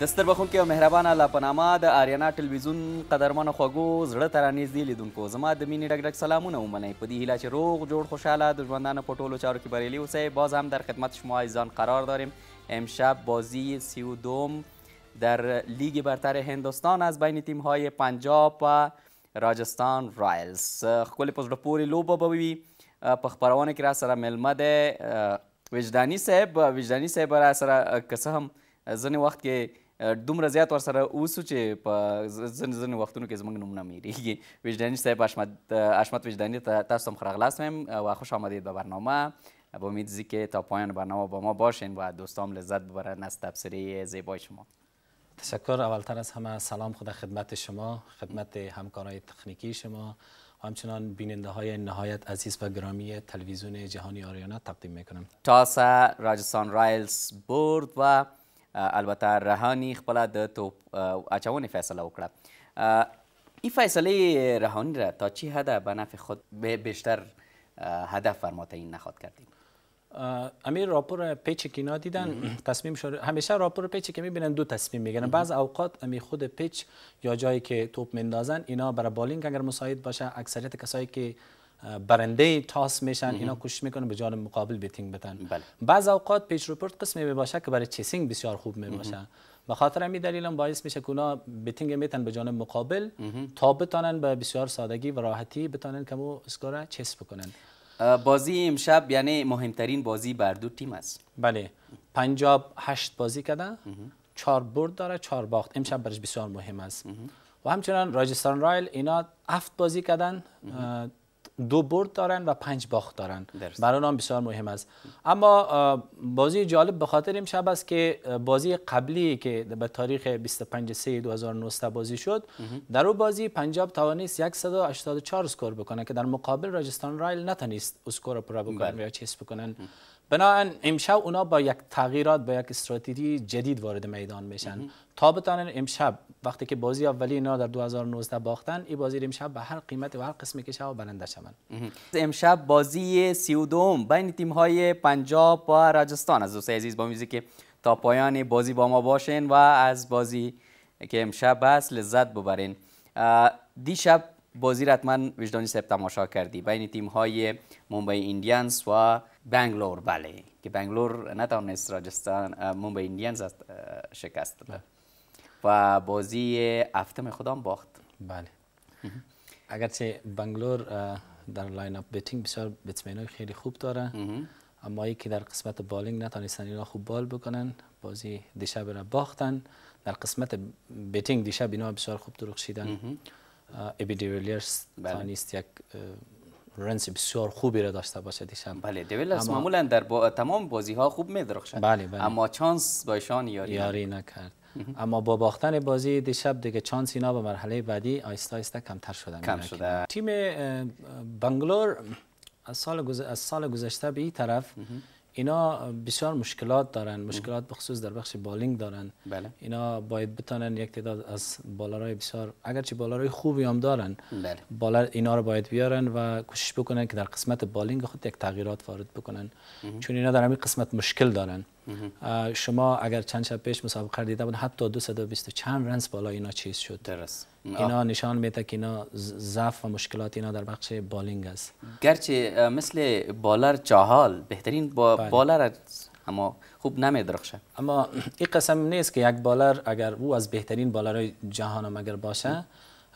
د ستربخونکي او مهربانه لاپنامه د آریانا ټلویزیون قدرمنو خوږو زړه ترانیز دی لیدونکو زما د مینې ډک ډک سلامونه ومنئ په دې هیله چې روغ جوړ خوشحاله د ژوندانه په ټولو چارو کې بریالي اوسئ باز هم در خدمت شما عزیزان قرار داریم امشب بازی سی و دوم در لیگ برتر هندوستان از بین تیم‌های پنجاب و راجستان رایلز ښکلې په زړه پورې لوبه به وي په خپرونه کې راسره میلمه دی وجدانی صاحب وجدانی صاحب راسره که څه هم ځینې وخت کې دومره زیات ور سره او چې په ځن ځن وختونو کې زمنګ نمونه میریږي وجدان صاحب اشمت اشمت وجدان ته تاسو هم او و خوش آمدید به برنامه با امید که تا پایان برنامه با ما باشین و دوستام لذت ببرن از تبصره زیبای شما تشکر اولتر از همه سلام خدا خدمت شما خدمت همکارای تکنیکی شما همچنان بیننده های نهایت عزیز و گرامی تلویزیون جهانی آریانا تقدیم میکنم تاسا راجستان رایلز برد و البته رهانی خپل د توپ اچونې فیصله وکړه این فیصله رهانی را تا چی حدا به نفع خود بیشتر هدف فرماته این نخواد کردیم امیر راپور پیچ که اینا دیدن تصمیم شده همیشه راپور پیچ که میبینن دو تصمیم میگیرن بعض اوقات امی خود پیچ یا جایی که توپ میندازن اینا برای بالینگ اگر مساعد باشه اکثریت کسایی که برنده تاس میشن اینا کوشش میکنن به جانب مقابل بتینگ بدن بله. بعض اوقات پیچ رپورت قسمی باشه که برای چیسینگ بسیار خوب باشه. به خاطر همین دلیل هم باعث میشه که اونا میتن به جانب مقابل تا بتانن به بسیار سادگی و راحتی بتانن که اسکور چیس بکنن بازی امشب یعنی مهمترین بازی بر دو تیم است بله پنجاب هشت بازی کرده چهار برد داره چهار باخت امشب برش بسیار مهم است و همچنان راجستان رایل اینا هفت بازی کردن دو برد دارن و پنج باخت دارن برای نام بسیار مهم است اما بازی جالب به خاطر شب است که بازی قبلی که به تاریخ 25 سه 2019 بازی شد در او بازی پنجاب توانست 184 اسکور بکنه که در مقابل راجستان رایل نتونست اسکور را بکنه بله. بکنن یا چیز بکنن بنابراین امشب اونا با یک تغییرات با یک استراتژی جدید وارد میدان میشن تا بتانن امشب وقتی که بازی اولی اینا در 2019 باختن این بازی امشب به هر قیمت و هر قسمی که شو برنده شون امشب بازی 32 بین تیم های پنجاب و راجستان از دوستای عزیز با میزی که تا پایان بازی با ما باشین و از بازی که امشب هست لذت ببرین دیشب بازی حتما وجدانی سب تماشا کردی بین تیم های مومبای ایندیانز و بنگلور بله که بنگلور نتانست راجستان مومبای ایندیانز شکست داد و بازی هفتم خودم باخت بله اگرچه بنگلور در لاین اپ بیتینگ بسیار های خیلی خوب داره اما که در قسمت بالینگ نتانستن اینا خوب بال بکنن بازی دیشب را باختن در قسمت بیتینگ دیشب اینا بسیار خوب درخشیدن ابی دیویلیرز بله. یک رنس بسیار خوبی را داشته باشه دیشب بله دیویلیرز معمولا در تمام بازی ها خوب می درخشن بله،, بله اما چانس با یاری, نکرد اما با باختن بازی دیشب دیگه چانس اینا به مرحله بعدی آیستا آیستا کمتر شده کم شده تیم بنگلور از سال, از سال گذشته به این طرف اینا بسیار مشکلات دارن مشکلات بخصوص در بخش بالینگ دارن بله. اینا باید بتانن یک تعداد از بالارای بسیار اگرچه بالارای خوبی هم دارن بله. بالر اینا رو باید بیارن و کوشش بکنن که در قسمت بالینگ خود یک تغییرات وارد بکنن چون اینا در همین قسمت مشکل دارن شما اگر چند شب پیش مسابقه دیده بود حتی 220 چند رنس بالا اینا چیز شد درست اینا نشان میده که اینا ضعف و مشکلات اینا در بخش بالینگ است گرچه مثل بالر چاهال بهترین با بله. بالر اما خوب نمیدرخشه اما این قسم نیست که یک بالر اگر او از بهترین بالرهای جهان هم اگر باشه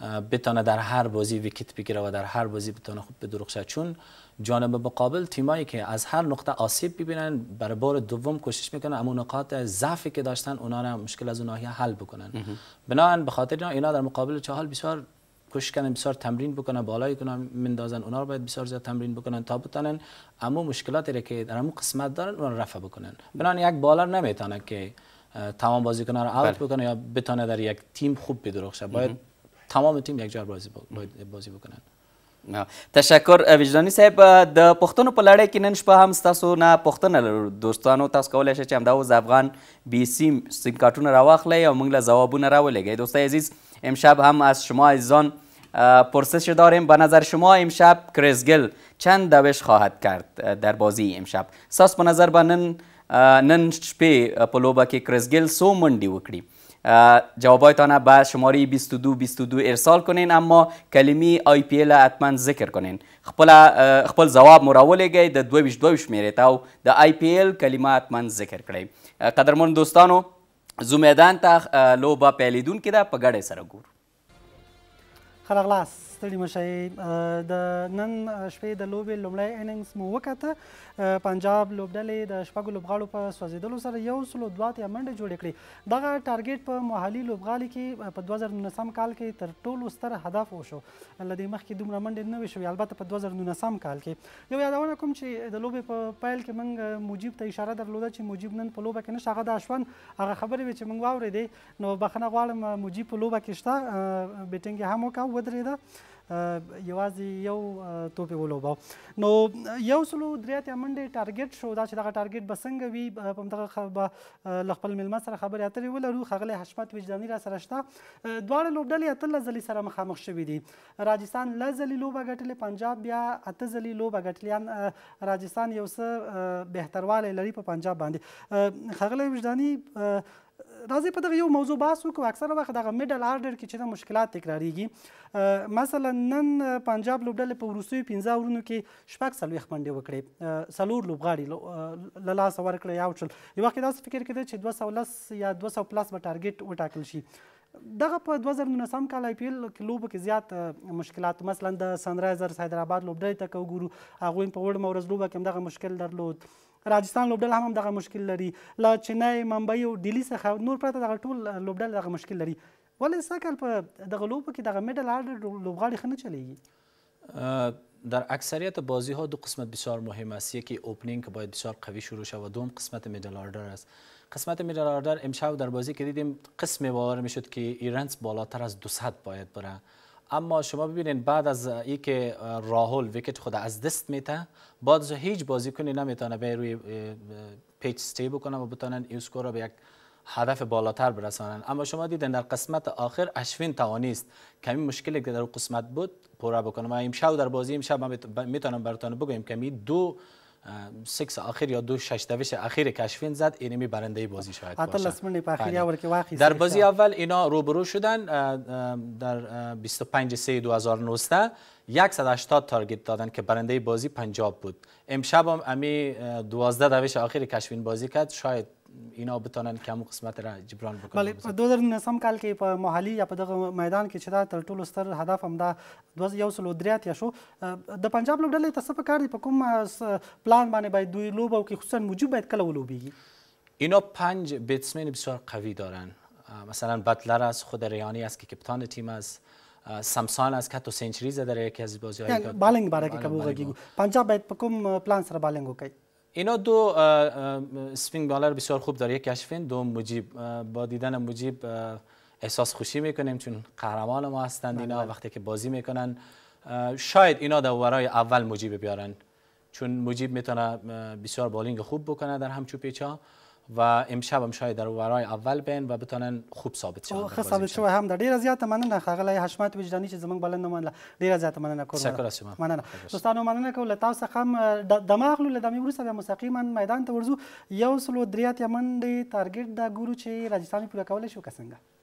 بتانه در هر بازی ویکت بگیره و در هر بازی بتانه خوب به درخشه چون جانب مقابل تیمایی که از هر نقطه آسیب ببینن برای بار دوم کوشش میکنن اما نقاط ضعفی که داشتن اونا رو مشکل از اونها حل بکنن بنان به خاطر اینا در مقابل چهال بسیار کوشش کنن بسیار تمرین بکنن بالای کنن مندازن اونا رو باید بسیار زیاد تمرین بکنن تا بتانن اما مشکلاتی را که در همون قسمت دارن اون رفع بکنن بنان یک بالر نمیتونه که تمام بازیکنان رو اوت بله. بکنه یا بتونه در یک تیم خوب بدرخشه باید تمام تیم یک جار بازی بازی وکنن تشکر وجدانی صاحب د پښتنو په لړۍ کې نن شپه هم ستاسو نه پښتنه لرو دوستانو تاسو کولی شئ چې همدا اوس افغان بي سیم سیم کارټونه راواخلئ او موږ له ځوابونه راولېږئ دوستای عزیز امشب هم از شما عزیزان پرسش داریم به نظر شما امشب کرزگل چند دوش خواهد کرد در بازی امشب ساس په نظر به نن نن شپې په لوبه کې کرزګل څو منډې وکړي جوابایتان به شماره 2222 ارسال کنین اما کلمه آی پی ال حتما ذکر کنین خپل خپل جواب مراولېږئ د 22 شمیرې ته او د آی پی ال کلمه حتما ذکر کړئ قدرمن دوستانو زو میدان ته لوبه پیلیدونکې ده په ګډه سره ګورو خلغلاس ستړي مشي د نن شپې د لوبې لومړی اننګز مو وکاته پنجاب لوبډلې د شپږو لوبغاړو په سوځیدلو سره یو سلو دوه اتیا منډې جوړې کړې دغه ټارګیټ په محلي لوبغالي کې په دوه زره نولسم کال کې تر ټولو ستر هدف وشو له دې مخکې دومره منډې نه وې شوې البته په دوه زره نولسم کال کې یو یادونه کوم چې د لوبې په پیل کې موږ مجیب ته اشاره درلوده چې مجیب نن په لوبه کې نشه هغه د اشوان هغه خبرې چې موږ واورېدې نو بخښنه غواړم مجیب په لوبه کې شته بیټینګ هم وکړ ودرېده یوازې یو توپ ولوباو نو یو سلو درې اتیا منډې ټارګټ شو دا چې دغه ټارګټ به څنګه وي په همدغه له خپل میلمه سره خبرې اترې ولرو ښاغلی حشمت وجداني را سره شته دواړه لوبډلې اتلس ځلې سره مخامخ شوي دي راجستان لس ځلې لوبه ګټلې پنجاب بیا اته ځلې لوبه ګټلیان راجستان یو څه بهتروالی لري په پنجاب باندې ښاغلی وجداني راځي په دغه یو موضوع بحث وکړو اکثره وخت دغه میډل آرډر کې چې د مشکلات تکراریږي مثلا نن پنجاب لوبډلې په وروستیو پنځه ورونو کې شپږ څلوېښت منډې وکړې څلور لوبغاړي له لاسه ورکړې یو چل یو وخت داسې فکر کېده چې دوه سوه لس یا دوه سوه پلس به ټارګېټ وټاکل شي دغه په 2019 کال آی پی ایل کې لوبو کې زیات مشکلات مثلا د سنرایزرز حیدرآباد لوبډلې ته کوګورو هغه په وړ مورز لوبه کې دغه مشکل درلود راجستان لوبډل هم دغه مشکل لري له چنای ممبئی او ډیلی څخه نور پرته دغه ټول لوبډل دغه مشکل لري ولې سکل په دغه لوب کې دغه میډل هارد لوبغاړي خنه چلیږي در اکثریت بازی ها دو قسمت بسیار مهم است یکی اوپنینگ که باید بسیار قوی شروع شود و دوم قسمت میدل آردر است قسمت میدل آردر امشب در بازی که دیدیم قسم باور میشد که ایرانس بالاتر از 200 باید بره اما شما ببینید بعد از اینکه راهول ویکت خود از دست میته باز هیچ بازیکنی نمیتونه به روی پیچ ستی بکنه و بتونن این را به یک هدف بالاتر برسانن اما شما دیدن در قسمت آخر اشوین توانیست کمی مشکلی که در قسمت بود پورا بکنه و امشب در بازی امشب میتونم براتون بگویم کمی دو سکس آخر یا دو شش دوش آخر کشفین زد اینمی برنده بازی شاید باشه بله. که در بازی اول اینا روبرو شدن در 25 سه 2019 180 تارگت دادن که برنده بازی پنجاب بود امشب هم امی 12 دوش آخر کشفین بازی کرد شاید اینا بتونن کم قسمت را جبران بکنن بله په 2019 کال کې په محلي یا په دغه میدان کې چې دا تر ټولو ستر هدف هم دا 2103 شو د پنجاب لوبډلې ته څه په کار دي په کوم پلان باندې باید دوی لوبو کې خصوصا موجود باید کله ولوبېږي اینا پنج بیتسمن بسیار قوی دارن مثلا بتلر از خود ریانی است که کپتان تیم است سمسان است که حتی سنچری زده در یکی از بازی های بالنگ برای که کبو پنجاب باید په کوم پلان سره بالنګ وکړي اینا دو سپینگ بالر بسیار خوب داره یک کشفین دو مجیب با دیدن مجیب احساس خوشی میکنیم چون قهرمان ما هستند اینا بله. وقتی که بازی میکنن شاید اینا در ورای اول مجیب بیارن چون مجیب میتونه بسیار بالینگ خوب بکنه در همچو ها و امشب هم شاید در ورای اول بین و بتونن خوب ثابت شون خو ثابت شو هم در ډیره زیاته مننه خغلې حشمت وجدانی چې زمنګ بلند منله ډیره زیاته مننه کوم شکر شما مننه دوستانو مننه کوم له تاسو څخه دماغ له دمې ورسره د مستقیما میدان ته ورزو یو سلو دریات یمن دی ټارګټ دا ګورو چې راجستان پوره کول شو کسنګ